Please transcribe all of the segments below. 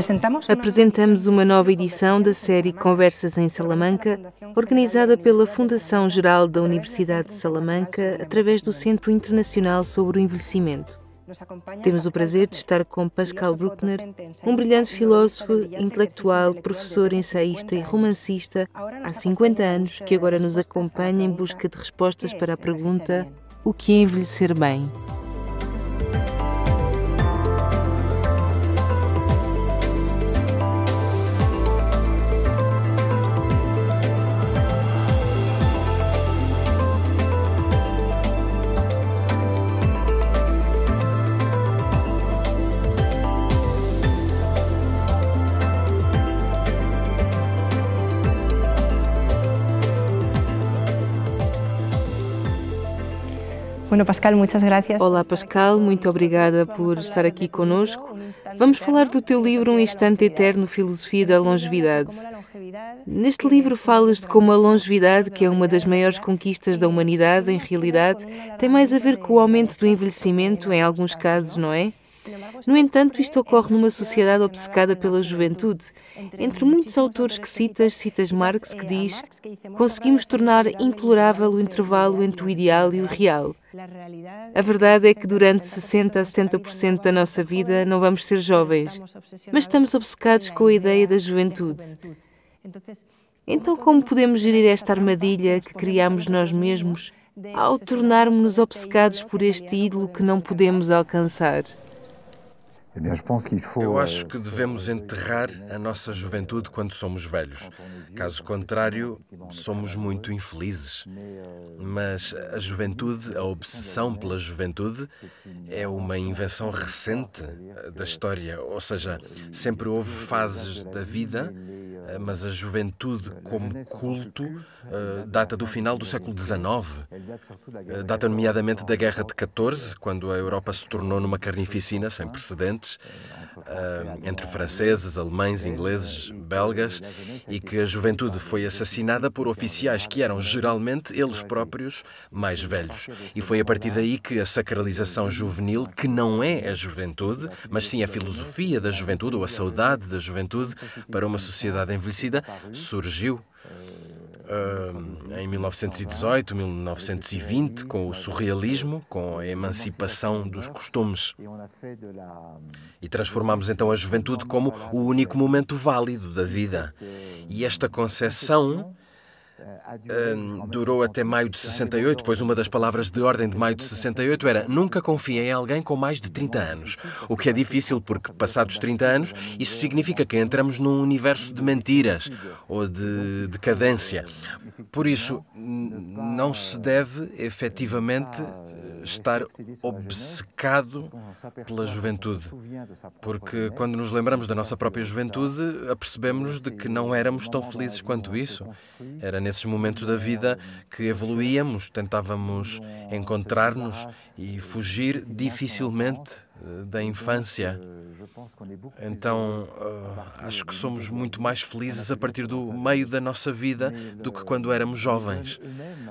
Apresentamos, Apresentamos uma nova edição da série Conversas em Salamanca, organizada pela Fundação Geral da Universidade de Salamanca através do Centro Internacional sobre o Envelhecimento. Temos o prazer de estar com Pascal Bruckner, um brilhante filósofo, intelectual, professor, ensaísta e romancista há 50 anos que agora nos acompanha em busca de respostas para a é pergunta: o que é envelhecer bem? Bueno, Pascal, gracias. Olá, Pascal, muito obrigada por estar aqui conosco. Vamos falar do teu livro Um Instante Eterno, Filosofia da Longevidade. Neste livro falas de como a longevidade, que é uma das maiores conquistas da humanidade, em realidade, tem mais a ver com o aumento do envelhecimento, em alguns casos, não é? No entanto, isto ocorre numa sociedade obcecada pela juventude. Entre muitos autores que citas, citas Marx, que diz: conseguimos tornar intolerável o intervalo entre o ideal e o real. A verdade é que durante 60 a 70% da nossa vida não vamos ser jovens, mas estamos obcecados com a ideia da juventude. Então, como podemos gerir esta armadilha que criamos nós mesmos ao tornarmos-nos obcecados por este ídolo que não podemos alcançar? Eu acho é, que devemos enterrar a nossa juventude quando somos velhos. Caso contrário, somos muito infelizes. Mas a juventude, a obsessão pela juventude, é uma invenção recente eh, da história. Ou seja, sempre houve fases da vida eh, mas a juventude como culto eh, data do final do século XIX. Data nomeadamente da Guerra de 14, quando a Europa se tornou numa carnificina sem precedentes diferentes uh, entre franceses, alemães, ingleses, belgas e que a juventude foi assassinada por oficiais que eram geralmente eles próprios mais velhos. E foi a partir daí que a sacralização juvenil, que não é a juventude, mas sim a filosofia da juventude ou a saudade da juventude para uma sociedade envelhecida, surgiu em 1918, 1920, com o surrealismo, com a emancipação dos costumes. E transformamos então a juventude como o único momento válido da vida. E esta concessão eh, hum, durou até maio de 68, pois uma das palavras de ordem de maio de 68 era nunca confiem em alguém com mais de 30 anos. O que é difícil, porque passados 30 anos, isso significa que entramos num universo de mentiras ou de decadência. Por isso, não se deve efetivamente estar obcecado pela juventude. Porque né? quando nos lembramos da nossa própria juventude, apercebemos-nos de que não éramos tão felizes quanto isso. Era nesses momentos da é vida que evoluíamos, tentávamos encontrar-nos e fugir dificilmente eh, da então, infância. Eh, é então, uh, eh, acho que somos muito mais felizes a partir do meio da né? nossa vida do que quando éramos jovens.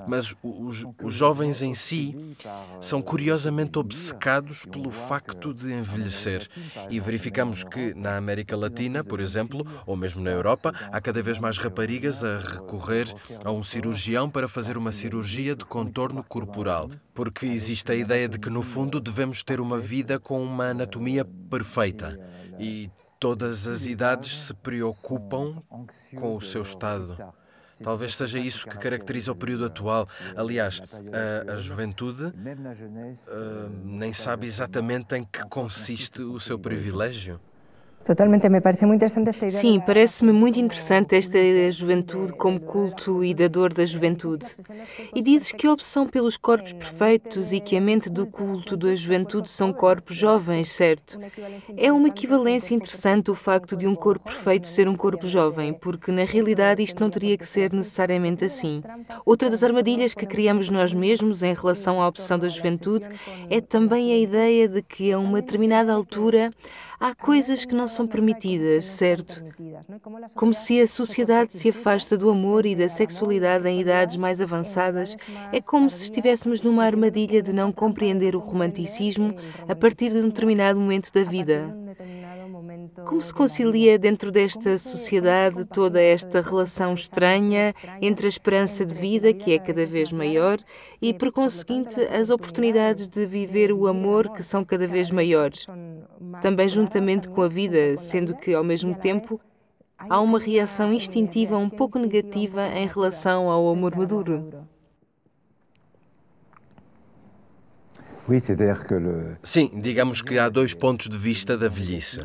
Mas os, os jovens em si são curiosamente obcecados pelo facto de envelhecer. E verificamos que na América Latina, né? por exemplo, ou mesmo na Europa, há cada vez mais raparigas a recorrer a um cirurgião para fazer uma cirurgia de contorno corporal porque existe a ideia de que, no fundo, devemos ter uma vida com uma anatomia perfeita e todas as idades se preocupam com o seu estado. Talvez seja isso que caracteriza o período atual. Aliás, a, a juventude uh, nem sabe exatamente em que consiste o seu privilégio. Totalmente, me parece muito interessante esta ideia. Sim, parece-me muito interessante esta ideia da juventude como culto e da dor da juventude. E dizes que a obsessão pelos corpos perfeitos e que a mente do culto da juventude são corpos jovens, certo? É uma equivalência interessante o facto de um corpo perfeito ser um corpo jovem, porque na realidade isto não teria que ser necessariamente assim. Outra das armadilhas que criamos nós mesmos em relação à obsessão da juventude é também a ideia de que a uma determinada altura há coisas que não são permitidas, certo? Como se a sociedade se afasta do amor e da sexualidade em idades mais avançadas, é como se estivéssemos numa armadilha de não compreender o romanticismo a partir de um determinado momento da vida. Como se concilia dentro desta sociedade toda esta relação estranha entre a esperança de vida, que é cada vez maior, e, por conseguinte, as oportunidades de viver o amor, que são cada vez é maiores, também juntamente com a vida, sendo né? que, ao mesmo tempo, há uma reação instintiva um pouco negativa em relação ao amor maduro? Sim, digamos que há dois pontos de vista da velhice.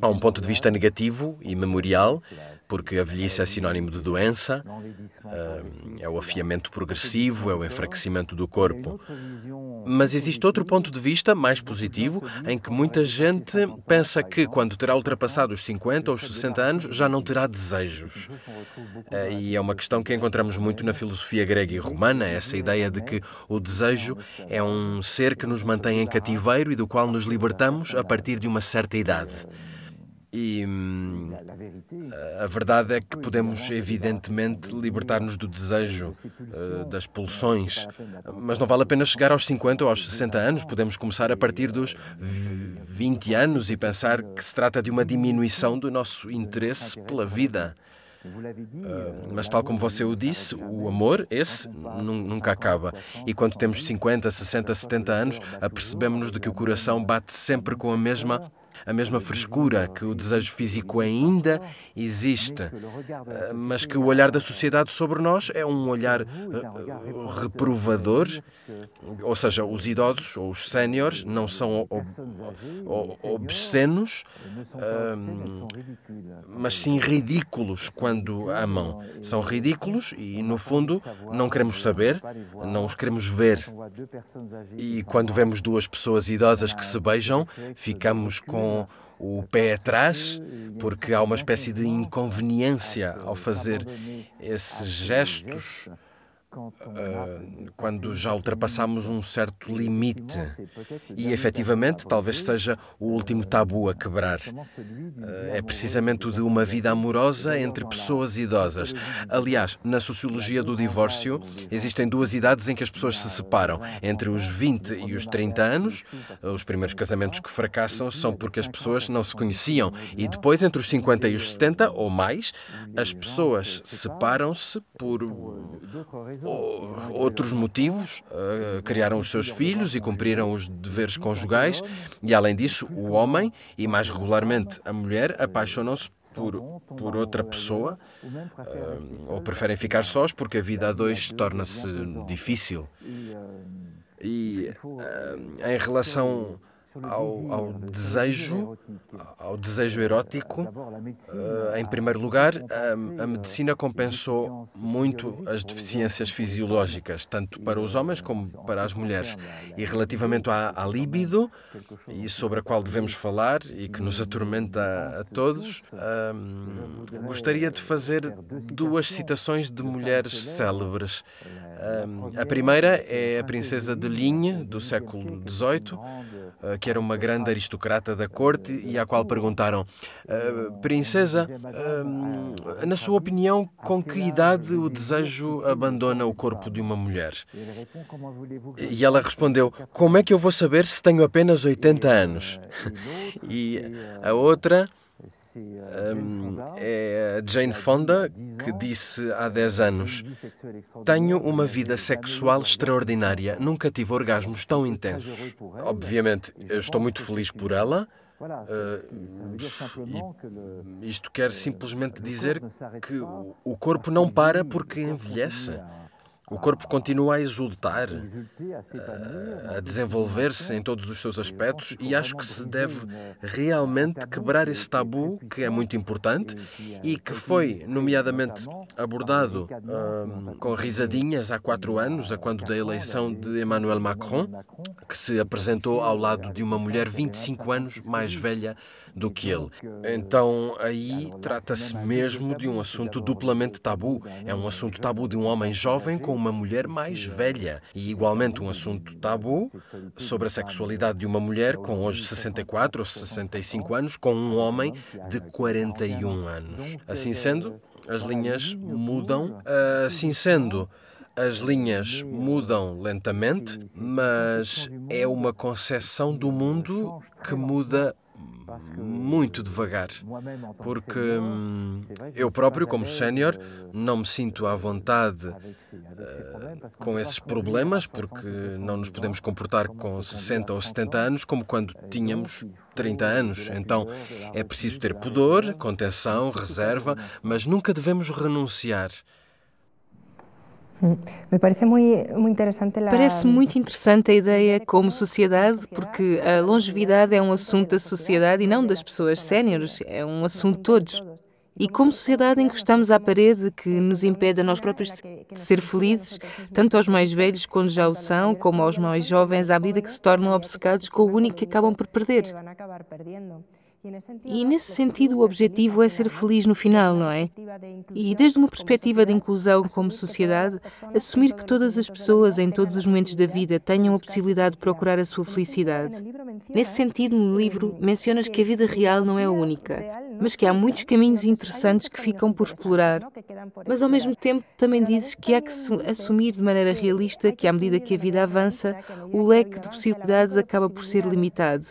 Há um ponto de vista negativo e memorial, porque a velhice é sinônimo de doença, eh, é o afiamento progressivo, é o enfraquecimento do corpo. Mas existe outro ponto de vista, mais positivo, em que muita gente pensa que, quando terá ultrapassado os 50 ou os 60 anos, já não terá desejos. Eh, e é uma questão que encontramos muito na filosofia grega e romana, essa ideia de que o desejo é um ser que nos mantém em cativeiro e do qual nos libertamos a partir de uma certa idade. E hum, a verdade é que podemos, evidentemente, libertar-nos do desejo, eh, das pulsões, mas não vale a pena chegar aos 50 ou aos 60 anos. Podemos começar a partir dos 20 anos e pensar que se trata de uma diminuição do nosso interesse pela vida. Eh, mas, tal como você o disse, o amor, esse, nunca acaba. E quando temos 50, 60, 70 anos, apercebemos-nos de que o coração bate sempre com a mesma a mesma frescura que o desejo físico ainda existe, eh, mas que o olhar da sociedade sobre nós é um olhar eh, reprovador, ou seja, os idosos ou os séniores não são obscenos, eh, mas sim ridículos quando amam. São ridículos e, no fundo, não queremos saber, não os queremos ver. E quando vemos duas pessoas idosas que se beijam, ficamos com com o pé atrás, porque há uma espécie de inconveniência ao fazer esses gestos quando já ultrapassamos um certo limite. E efetivamente, talvez seja o último tabu a quebrar. é precisamente o de uma vida amorosa entre pessoas idosas. Aliás, na sociologia do divórcio, existem duas idades em que as pessoas se separam: entre os 20 e os 30 anos. Os primeiros casamentos que fracassam são porque as pessoas não se conheciam. E depois, entre os 50 e os 70 ou mais, as pessoas separam-se por outros motivos, eh, criaram os seus filhos e cumpriram os deveres conjugais, e além disso, o homem, e mais regularmente a mulher, apaixonam-se por, por outra pessoa eh, ou preferem ficar sós porque a vida a dois torna-se difícil. E eh, em relação ao, ao, desejo, ao desejo erótico. Eh, em primeiro lugar, a, eh, euh, a medicina compensou muito as deficiências fisiológicas, tanto para os homens como para as mulheres. E relativamente à, à libido, e sobre a qual devemos falar e que nos atormenta a todos, um, ehm, gostaria de euh, fazer duas citações de mulheres célebres. Um, euh, ehm, a primeira é a princesa de Ligne, do século XVIII, eh, que era uma grande aristocrata da corte e à qual perguntaram: eh, Princesa, eh, na sua opinião, com que idade o desejo abandona o corpo de uma mulher? E ela respondeu: Como é que eu vou saber se tenho apenas 80 anos? E a outra é Jane Fonda é que disse há 10 anos: é Tenho uma vida sexual é extraordinária, nunca tive orgasmos tão intensos. Obviamente, eu estou muito feliz por ela. Uh, isto quer simplesmente dizer que o corpo não para porque envelhece. O corpo continua a exultar, é a desenvolver-se em todos os seus aspectos, e acho que se deve né, é realmente quebrar esse é tabu, que é muito importante e que foi, nomeadamente, tá abordado tá um, tá com risadinhas há quatro anos, a quando da eleição de Emmanuel Macron, que se apresentou ao lado de uma mulher 25 anos mais velha do que ele. Então aí trata-se mesmo então de um assunto duplamente tabu. É um assunto tabu de um homem jovem com uma mulher mais velha e igualmente um assunto tabu sobre a sexualidade de uma mulher com hoje 64 ou 65 anos com um homem de 41 anos. Assim sendo, as linhas mudam. Ah, assim sendo, as linhas mudam lentamente, mas é, é uma concepção do mundo que muda muito devagar, porque hum, eu próprio, como sénior, não me sinto à vontade uh, com esses problemas, porque não nos podemos comportar com 60 ou 70 anos como quando é, tínhamos 30 anos. Então é preciso ter pudor, contenção, reserva, mas nunca devemos renunciar. Hum. Me parece muito interessante. Parece muito interessante a ideia como sociedade, porque a longevidade é um assunto da sociedade e não das pessoas séniores, é um assunto de todos. E como sociedade encostamos à parede que nos impede a nós próprios de ser felizes, tanto aos mais velhos quando já o são, como aos mais jovens à vida que se tornam obcecados com o único que acabam por perder. E nesse sentido, o objetivo é ser feliz no final, não é? E desde uma perspectiva de inclusão assim, como sociedade, assumir que todas as pessoas em todos os momentos da vida tenham a possibilidade de procurar a sua felicidade. Nesse sentido, no livro, mencionas que a vida real não é única, mas é que há muitos caminhos interessantes que ficam por explorar. Mas ao mesmo tempo, também dizes que há que assumir de maneira realista que, à medida que a vida avança, o leque de possibilidades acaba por ser limitado.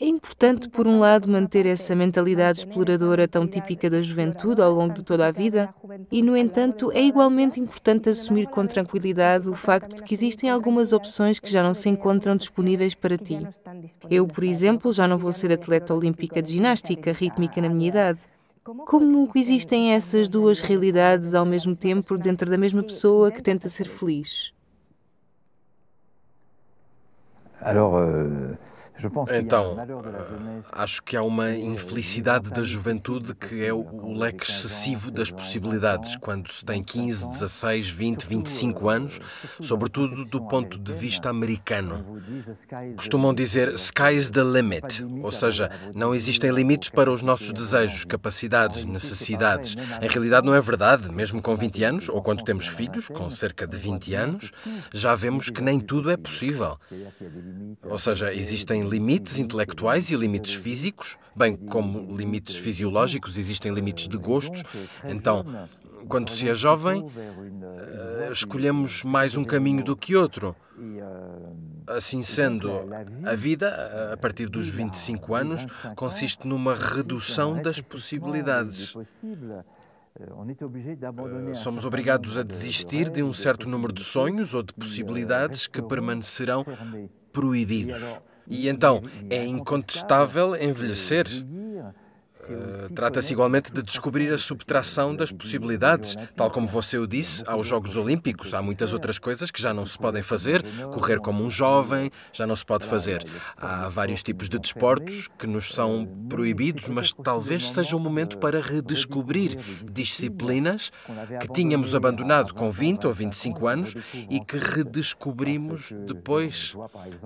É importante, por um lado, lado, manter essa mentalidade exploradora tão típica da juventude ao longo de toda a vida, e, no entanto, é igualmente importante assumir com tranquilidade o facto de que existem algumas opções que já não se encontram disponíveis para ti. Eu, por exemplo, já não vou ser atleta olímpica de ginástica rítmica na minha idade. Como existem essas duas realidades ao mesmo tempo dentro da mesma pessoa que tenta ser feliz? Alors, euh, então, ah, acho que há uma infelicidade da juventude que é o leque excessivo das possibilidades quando se tem 15, 16, 20, 25 anos, sobretudo do ponto de vista americano. Costumam dizer sky's the limit, é ou seja, não existem limites para os nossos é? desejos, capacidades, necessidades. É? Em realidade não é verdade, mesmo com 20 anos, ou quando temos filhos, com cerca de 20 anos, já vemos que nem tudo é possível. Ou seja, existem limites intelectuais e limites físicos, bem como limites fisiológicos, existem limites de gostos. Então, quando se é jovem, eh, escolhemos mais um caminho do que outro. Assim sendo, a vida, a partir dos 25 anos, consiste numa redução das possibilidades. Eh, somos obrigados a desistir de um certo número de sonhos ou de possibilidades que permanecerão proibidos. E então uhum. é incontestável envelhecer. Uhum. Eh, trata-se né? igualmente de descobrir a subtração né? das possibilidades. Né? Tal como você o disse, aos Jogos Olímpicos há muitas é outras coisas que já não se podem fazer. Correr como um jovem já não se pode fazer. Há vários tipos de desportos que nos são eh, assim, proibidos, mas talvez seja um momento para redescobrir disciplinas é que tínhamos abandonado com 20 ou 25 anos e que redescobrimos depois.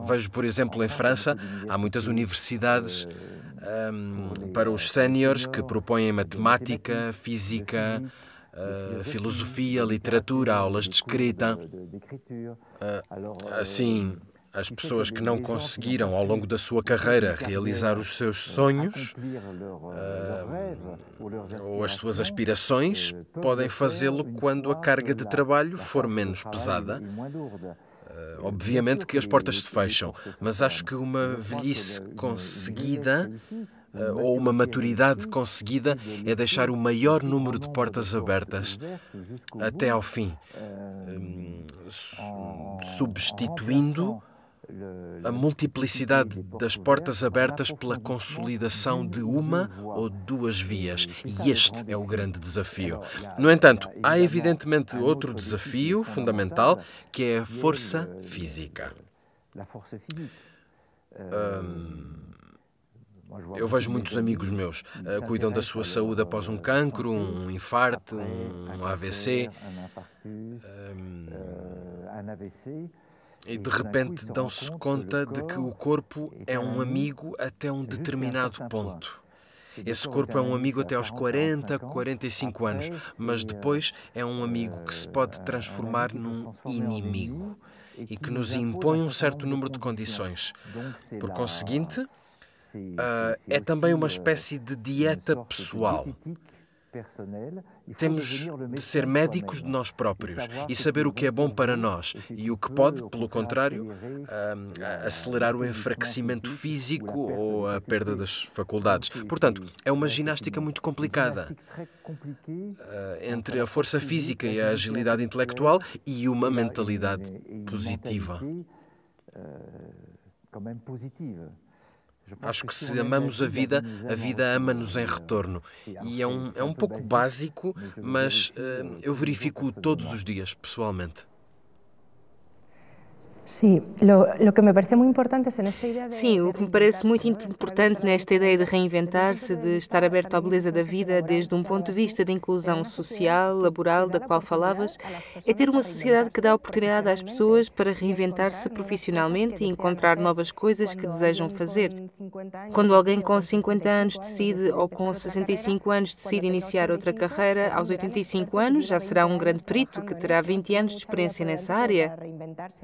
Vejo, por exemplo, em França, há muitas universidades eh, um, para os séniores que propõem matemática, física, Uh, filosofia, literatura, aulas de escrita. Uh, assim, as pessoas que não conseguiram ao longo da sua carreira realizar os seus euh, sonhos uh, ou as suas aspirações euh, podem fazê-lo quando a carga de trabalho for menos pesada eh, obviamente que as portas se fecham, mas acho que uma velhice conseguida eh, ou uma maturidade conseguida é deixar o maior número de portas abertas até ao fim, eh, hum, oh, oh, oh, substituindo a multiplicidade das portas abertas pela consolidação de uma ou duas vias. E este é o grande desafio. No entanto, há evidentemente outro desafio fundamental, que é a força física. Hum... Eu vejo muitos amigos meus uh, cuidam da sua saúde após um cancro, um infarto, um AVC. Um, e de é repente é dão-se conta de que o corpo é, é um amigo até um determinado ponto. Esse corpo é um amigo até aos 40, 45 anos, mas depois é um amigo que se pode eh, transformar num inimigo e que nos impõe um certo número de condições. Por conseguinte, uh, é também uma eh, espécie de dieta pessoal. Temos de ser médicos de nós próprios e saber o que é bom para nós e o que pode, pelo contrário, hum, acelerar o é enfraquecimento físico é ou a perda das faculdades. Portanto, é uma ginástica muito complicada é eh, entre a força física e a agilidade intelectual e uma mentalidade positiva. Quand même positive. Acho que se amamos a vida, a é vida ama-nos em retorno. E é um, é um pouco básico, mas uh, eu verifico eh, todos os dias, pessoalmente. Sim, o que me parece muito importante nesta ideia de reinventar-se, de estar aberto à beleza da vida desde um ponto de vista de inclusão social, laboral, da qual falavas, é ter uma sociedade que dá oportunidade às pessoas para reinventar-se profissionalmente e encontrar novas coisas que desejam fazer. Quando alguém com 50 anos decide ou com 65 anos decide iniciar outra carreira, aos 85 anos já será um grande perito que terá 20 anos de experiência nessa área.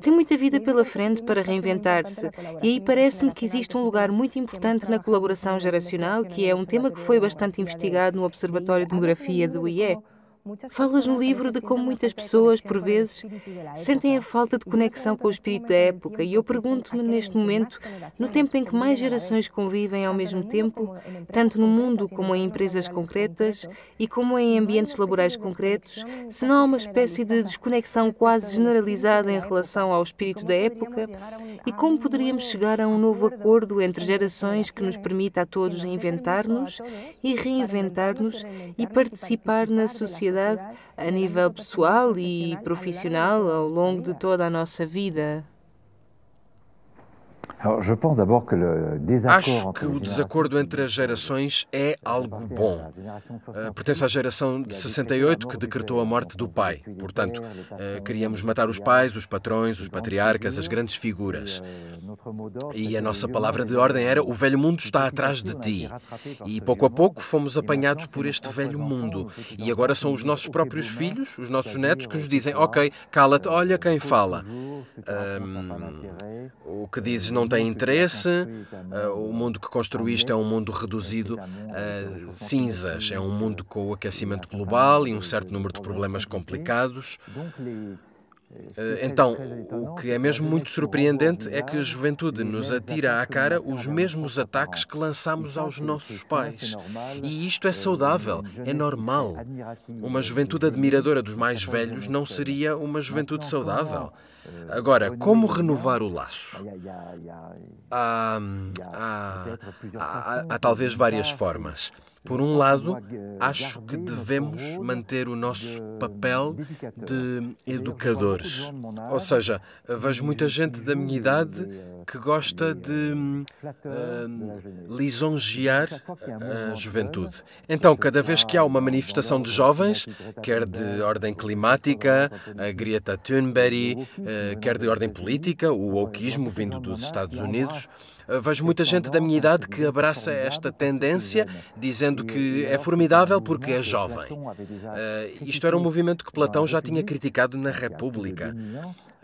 Tem muita vida vida pela frente para reinventar-se. E aí né? parece-me que existe um lugar muito importante na colaboração geracional, que é um é tema que foi bastante investigado no Observatório de Demografia do IE. Falas no livro de como muitas pessoas, por vezes, sentem a falta de conexão com o espírito da época, e eu pergunto-me neste momento, no tempo em que mais é? gerações convivem ao mesmo tempo, tanto no mundo como em empresas concretas e como em ambientes laborais concretos, se não há uma espécie de desconexão quase generalizada em relação ao espírito da época, e como poderíamos chegar a um novo acordo entre gerações que nos permita a todos inventar-nos e reinventar-nos e participar na sociedade a nível pessoal e profissional ao longo de toda a nossa vida. Acho que o desacordo entre as gerações é algo bom. Ah, pertence à geração de 68 que decretou a morte do pai. Portanto, eh, queríamos matar os pais, os patrões, os patriarcas, as grandes figuras. E a nossa palavra de ordem era: o velho mundo está atrás de ti. E pouco a pouco fomos apanhados por este velho mundo. E agora são os nossos próprios filhos, os nossos netos, que nos dizem: ok, cala-te, euh, olha quem fala. Um, o que euh, dizes não tem interesse, uh, o mundo que construíste é um mundo reduzido a euh, cinzas, é um mundo com o aquecimento global e um certo número de problemas complicados. Eh, então, então, o que é mesmo muito surpreendente é que a é? juventude nos assim atira à cara os mesmos ataques que lançamos então, aos nossos pais. E isto é saudável, eh, é normal. Uma eh, juventude admiradora dos mais velhos não seria uma juventude saudável. Agora, como renovar o laço? Hum, há, há, há, há talvez várias ah, formas. Por um lado, acho que devemos manter o nosso papel de educadores. Ou seja, vejo muita gente da minha idade que gosta de uh, lisonjear a juventude. Então, cada vez que há uma manifestação de jovens, quer de ordem climática, a Greta Thunberg, uh, quer de ordem política, o wokeismo vindo dos Estados Unidos, eh, vejo muita gente da minha idade que abraça esta tendência, dizendo que é formidável porque é jovem. Uh, isto era um movimento que Platão já tinha criticado na República.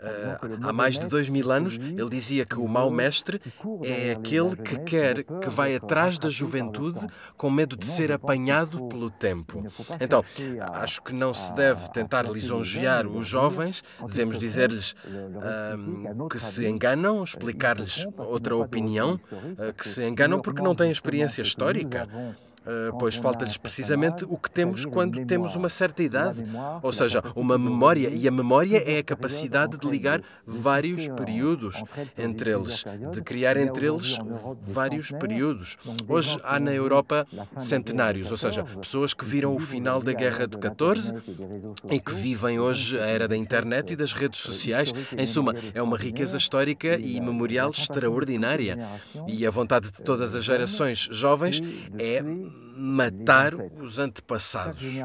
Ah, há é mais de dois mil anos, ele dizia que o mau mestre é aquele que quer, que vai atrás da juventude com medo de ser apanhado pelo tempo. É então, acho que não se deve tentar lisonjear os jovens, devemos dizer-lhes um, que ah, se enganam, explicar-lhes outra opinião, que se enganam porque não têm experiência histórica. Ah, pois falta-lhes precisamente o que temos quando temos uma certa idade, ou seja, uma memória, e a memória é a capacidade de ligar vários períodos entre eles, é de criar é entre eles é vários períodos. Hoje há na Europa centenários, ou seja, pessoas que viram o final da Guerra de 14 e que vivem hoje a era da internet e das redes sociais. Em suma, é uma riqueza histórica e memorial extraordinária. E a vontade de todas as gerações jovens é matar os antepassados.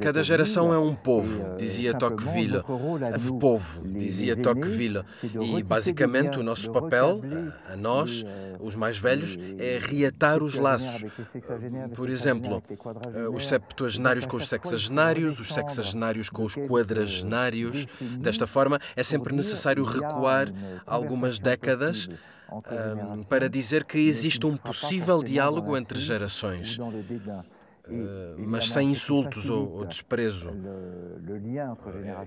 Cada geração é um povo, euh, dizia Tocqueville. É a povo, dizia Tocqueville. E basicamente o nosso papel, a nós, euh, os mais velhos, é reatar os laços. Por exemplo, eh, os septuagenários com os sexagenários, os sexagenários com os quadragenários. Desta forma, é sempre necessário recuar algumas décadas um, assim, para dizer que existe tipo um possível diálogo assim, entre gerações. mas sem insultos ou, ou desprezo.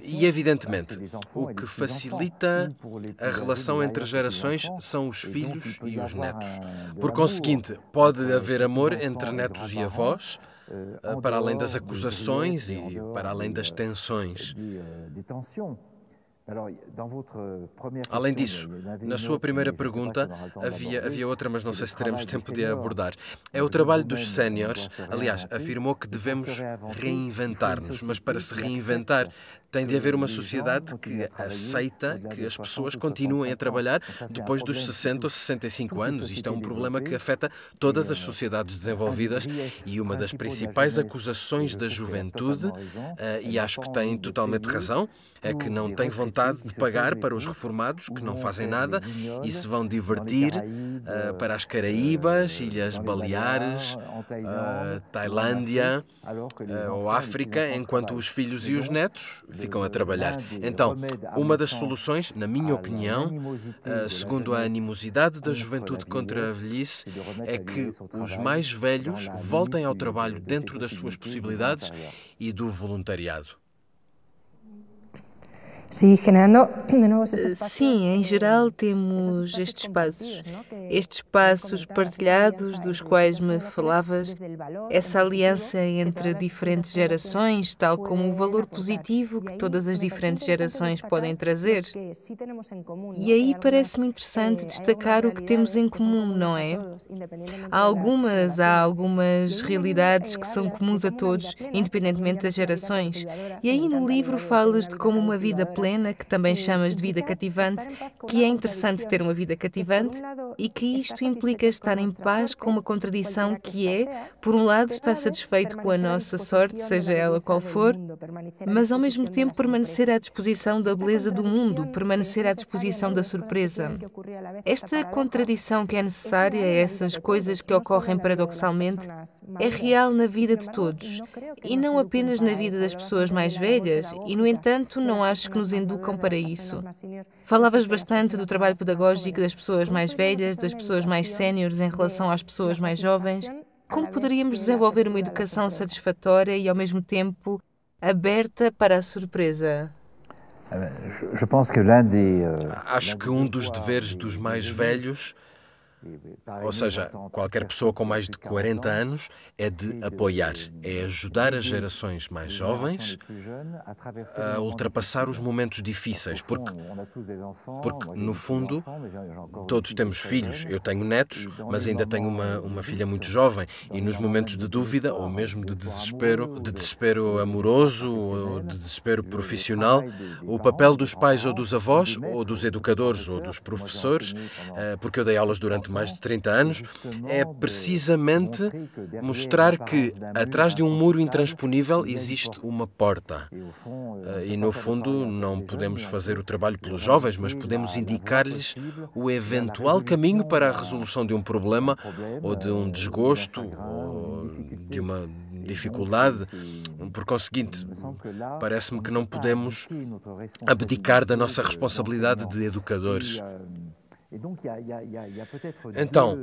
e, evidentemente, o que facilita a relação entre gerações são os filhos e os netos. Por conseguinte, pode haver amor entre netos e avós, euh, ah, para além das acusações e para além das euh, tensões. Euh, Euh, Além disso, na sua primeira pergunta, havia, havia outra, mas não sei se teremos tempo de abordar. É o trabalho dos séniores. Aliás, afirmou que devemos reinventar-nos, mas para se reinventar tem de haver uma sociedade que aceita que as pessoas continuem a trabalhar depois dos 60 ou 65 anos. Isto é um problema que afeta todas as é. sociedades desenvolvidas é e uma das principais acusações da tá juventude, eh, e é acho que têm totalmente razão, é que não têm vontade de pagar para os reformados que não fazem nada e se vão divertir eh, para as eh, Caraíbas, Ilhas Baleares, Tailândia ou África, enquanto os filhos e tá os netos ficam a trabalhar. Então, uma das soluções, na minha opinião, ah, segundo a né? animosidade da juventude contra a velhice, é que é os mais velhos voltem ao trabalho dentro das suas possibilidades e do voluntariado seguir generando de novo esses eh, espaços? Sim, em eh, geral temos estes espaços, estes espaços partilhados dos quais me falavas, essa aliança entre diferentes gerações, tal como o valor positivo que todas as diferentes gerações podem trazer. E aí parece-me eh, interessante destacar o que temos em comum, não é? Há algumas, há algumas realidades que são comuns a todos, independentemente das gerações. E aí no livro falas de como uma vida plena, que também eh, chamas de vida cativante, que é interessante ter uma vida cativante e que isto implica estar em paz com uma contradição que é, por um lado, estar satisfeito com a nossa sorte, seja ela qual for, mas ao mesmo tempo permanecer à disposição da beleza do mundo, permanecer à disposição da surpresa. Esta contradição que é necessária, essas coisas que ocorrem paradoxalmente, é real na vida de todos e não apenas na vida das pessoas mais velhas, e no entanto, não acho que nos nos educam para isso. Falavas bastante do trabalho pedagógico das pessoas mais velhas, das pessoas mais séniores em relação às pessoas mais jovens. Como poderíamos desenvolver uma educação satisfatória e, ao mesmo tempo, aberta para a surpresa? Eh, euh, Acho que um dos deveres dos mais velhos Tá, ou seja, qualquer pessoa com mais de 40 anos é de apoiar, é ajudar as gerações mais jovens a ultrapassar os momentos difíceis, porque, porque no fundo, todos temos filhos. Eu tenho netos, mas ainda tenho uma, uma filha muito jovem, e nos momentos de dúvida, ou mesmo de desespero, de desespero amoroso, ou de desespero profissional, o papel dos pais ou dos avós, ou dos educadores ou dos professores, eh, porque eu dei aulas durante de mais de 30 anos, é precisamente mostrar que atrás de um muro intransponível existe uma porta. E ah, no fundo, não podemos fazer o trabalho pelos jovens, mas podemos é indicar-lhes o eventual caminho para a resolução de um problema ou de um é desgosto ou de uma dificuldade. Por conseguinte, parece-me que não podemos abdicar da nossa responsabilidade de educadores. Então,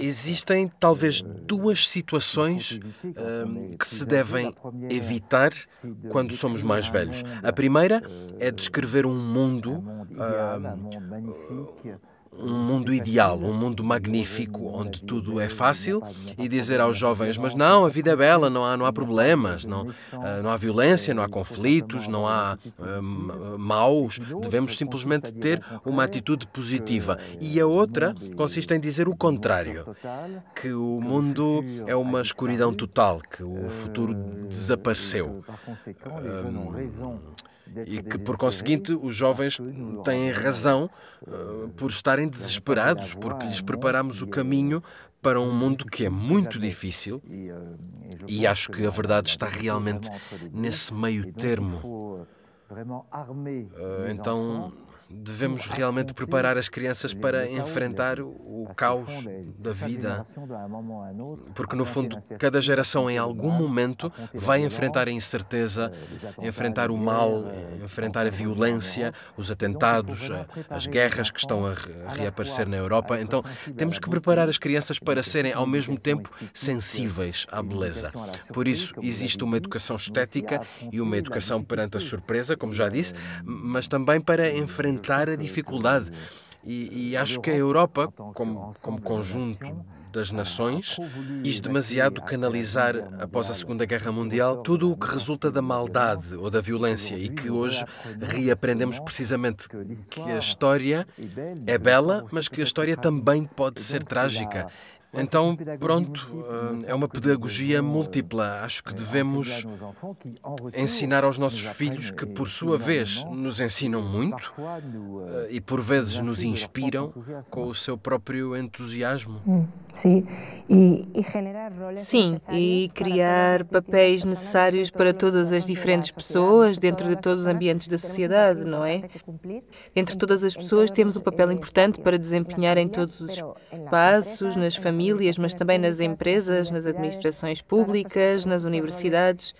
existem talvez euh, duas situações euh, que se devem evitar quando somos mais velhos. A primeira euh, é descrever um mundo. Uh, um mundo ideal, um mundo magnífico, onde tudo é fácil e dizer aos jovens: mas não, a vida é bela, não há, não há problemas, não, ah, não há violência, não há conflitos, não há ah, maus. Devemos simplesmente ter uma atitude positiva. E a outra consiste em dizer o contrário: que o mundo é uma escuridão total, que o futuro desapareceu. Um, e que, por conseguinte, os jovens têm razão uh, por estarem desesperados, porque lhes preparamos o caminho para um mundo que é muito difícil e eh, acho que a verdade está realmente nesse meio termo. Uh, então, Devemos realmente preparar as crianças para é enfrentar o é caos da vida. Porque, no fundo, cada geração, em algum momento, vai enfrentar a incerteza, eh, enfrentar o mal, eh, eh, enfrentar a violência, os atentados, as guerras que estão a reaparecer na Europa. Então, temos que preparar as crianças para serem, ao mesmo tempo, sensíveis à beleza. Por isso, existe uma educação estética e uma educação perante a surpresa, como já disse, mas também para enfrentar a dificuldade. E, e, acho que a Europa, como, como conjunto das nações, quis demasiado canalizar, após a Segunda Guerra Mundial, tudo o que resulta da maldade ou da violência e que hoje reaprendemos precisamente que a história é bela, mas que a história também pode ser trágica. Então, pronto, eh, é uma pedagogia múltipla. Acho que devemos ensinar aos nossos filhos, que por sua vez nos ensinam muito euh, eh, e por vezes nos inspiram com o seu próprio entusiasmo. Hum, sim, e criar papéis necessários para todas as diferentes pessoas dentro de todos os ambientes da sociedade, não é? Entre todas as pessoas temos um papel eh, importante para desempenhar em todos os espaços, nas famílias famílias, mas também nas empresas, nas administrações públicas, nas universidades.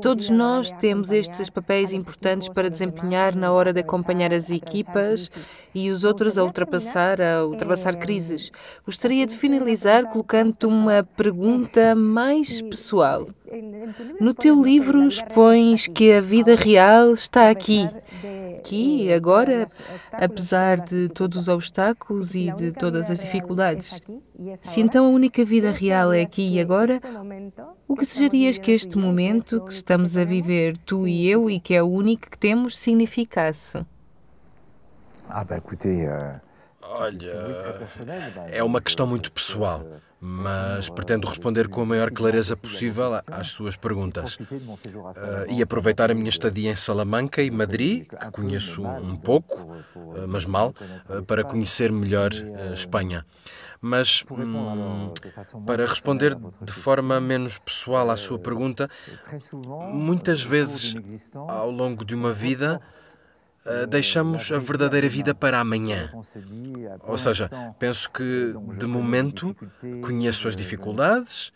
Todos nós temos estes papéis importantes para desempenhar na hora de acompanhar as equipas e os outros a ultrapassar, a ultrapassar crises. Gostaria de finalizar colocando-te uma pergunta mais pessoal. No teu livro expões que a vida real está aqui, aqui, agora, apesar de todos os obstáculos e de todas as dificuldades. Se então a única vida real é aqui e agora, o que desejarias que este momento que estamos a viver, tu e eu, e que é o único que temos, significasse? Ah, bem, escutei. Olha, é uma questão muito pessoal mas pretendo responder com a maior clareza possível às suas perguntas ah, e aproveitar a minha estadia em Salamanca e Madrid, que conheço um pouco, ah, mas mal, ah, para conhecer melhor Espanha mas hum, para responder de forma menos pessoal à sua pergunta, muitas vezes ao longo de uma vida ah, deixamos a verdadeira vida para amanhã. Ou seja, penso que, de momento, conheço as dificuldades,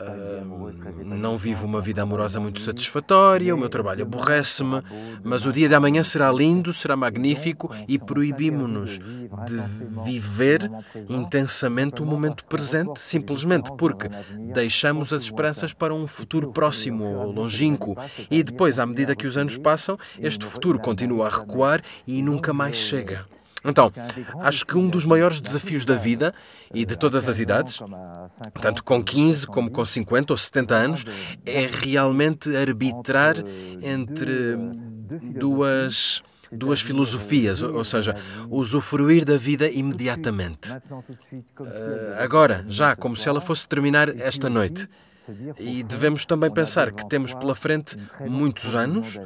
ah, não vivo uma vida amorosa muito satisfatória, o meu trabalho aborrece-me, mas o dia de amanhã será lindo, será magnífico e proibimos nos é? de é viver intensamente o momento presente, simplesmente porque deixamos as esperanças para um futuro próximo ou é longínquo. E depois, à medida que os anos passam, este futuro continua a recuar e nunca mais chega. Então, acho que um dos maiores desafios da vida e de todas as idades, tanto com 15 como com 50 ou 70 anos, é realmente arbitrar entre duas duas filosofias, ou seja, usufruir da vida imediatamente. Eh, agora, já, como se ela fosse terminar esta noite. E devemos também pensar que temos pela frente muitos anos,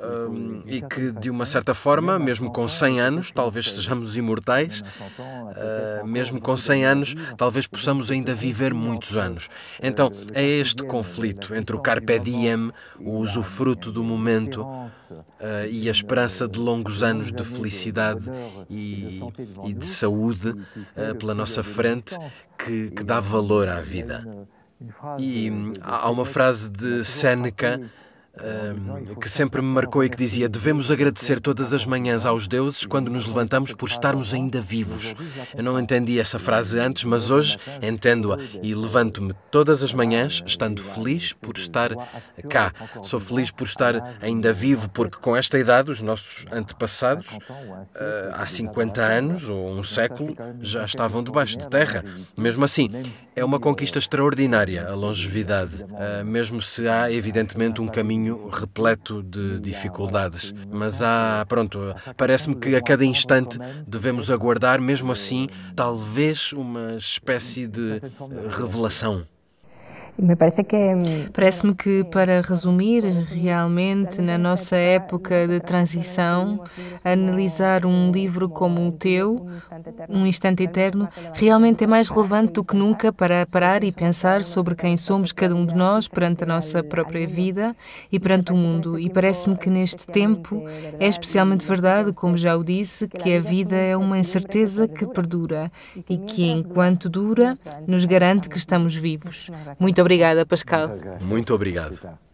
um, e que, de uma certa forma, mesmo com 100 anos, talvez sejamos imortais, uh, mesmo com 100 anos, talvez possamos ainda viver muitos eh, anos. Eh, então, é este conflito entre o carpe diem, o usufruto do momento, uh, e a esperança de longos anos de felicidade e, e de saúde uh, pela nossa frente, que, que dá assim, valor à vida. E hum, há uma frase de Seneca que sempre me marcou e que dizia: devemos agradecer todas tá as tá manhãs aos deuses quando nos levantamos por estarmos tá ainda vivos. Eu não entendi essa frase antes, mas hoje entendo-a e levanto-me todas as manhãs estando então, feliz por estar cá. Sou feliz por estar ainda vivo, porque com esta idade, os nossos antepassados, então, eh, há 50 anos ou um século, já estavam debaixo de terra. Mesmo assim, é uma conquista extraordinária a longevidade, é eh, mesmo se há, evidentemente, um caminho caminho repleto de dificuldades. Mas há, pronto, parece-me que a cada instante devemos aguardar, mesmo assim, talvez uma espécie de revelação. Me parece que Parece-me que para resumir, realmente na nossa época de transição, analisar um livro como o teu, um instante eterno, realmente é mais relevante do que nunca para parar e pensar sobre quem somos cada um de nós perante a nossa própria vida e perante o mundo. E parece-me que neste tempo é especialmente verdade, como já o disse, que a vida é uma incerteza que perdura e que enquanto dura nos garante que estamos vivos. Muito Obrigada, Pascal. Muito obrigado. Então.